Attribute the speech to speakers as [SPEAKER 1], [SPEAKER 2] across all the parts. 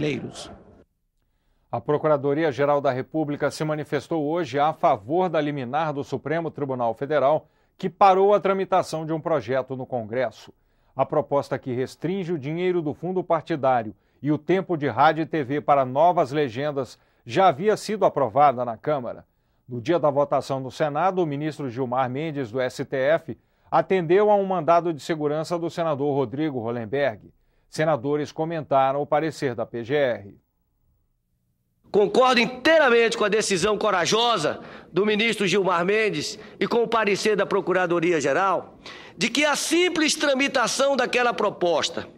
[SPEAKER 1] brasileiros. A Procuradoria-Geral da República se manifestou hoje a favor da liminar do Supremo Tribunal Federal, que parou a tramitação de um projeto no Congresso. A proposta que restringe o dinheiro do fundo partidário e o tempo de rádio e TV para novas legendas já havia sido aprovada na Câmara. No dia da votação no Senado, o ministro Gilmar Mendes, do STF, atendeu a um mandado de segurança do senador Rodrigo Hollenberg. Senadores comentaram o parecer da
[SPEAKER 2] PGR. Concordo inteiramente com a decisão corajosa do ministro Gilmar Mendes e com o parecer da Procuradoria-Geral de que a simples tramitação daquela proposta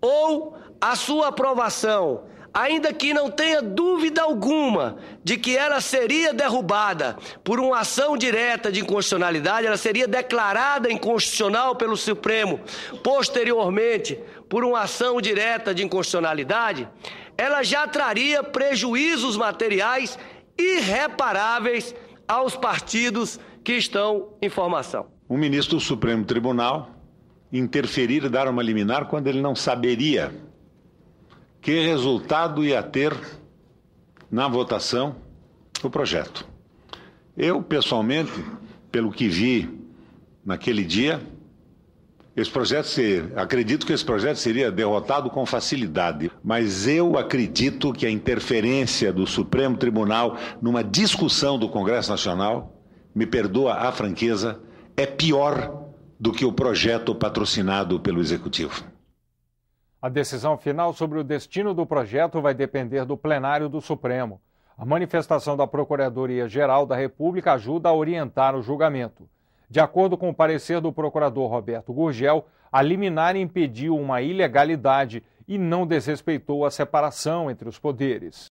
[SPEAKER 2] ou a sua aprovação ainda que não tenha dúvida alguma de que ela seria derrubada por uma ação direta de inconstitucionalidade, ela seria declarada inconstitucional pelo Supremo posteriormente por uma ação direta de inconstitucionalidade, ela já traria prejuízos materiais irreparáveis aos partidos que estão em formação.
[SPEAKER 3] O ministro do Supremo Tribunal interferir e dar uma liminar quando ele não saberia que resultado ia ter na votação o projeto. Eu, pessoalmente, pelo que vi naquele dia, esse projeto ser, acredito que esse projeto seria derrotado com facilidade, mas eu acredito que a interferência do Supremo Tribunal numa discussão do Congresso Nacional, me perdoa a franqueza, é pior do que o projeto patrocinado pelo Executivo.
[SPEAKER 1] A decisão final sobre o destino do projeto vai depender do plenário do Supremo. A manifestação da Procuradoria-Geral da República ajuda a orientar o julgamento. De acordo com o parecer do procurador Roberto Gurgel, a liminar impediu uma ilegalidade e não desrespeitou a separação entre os poderes.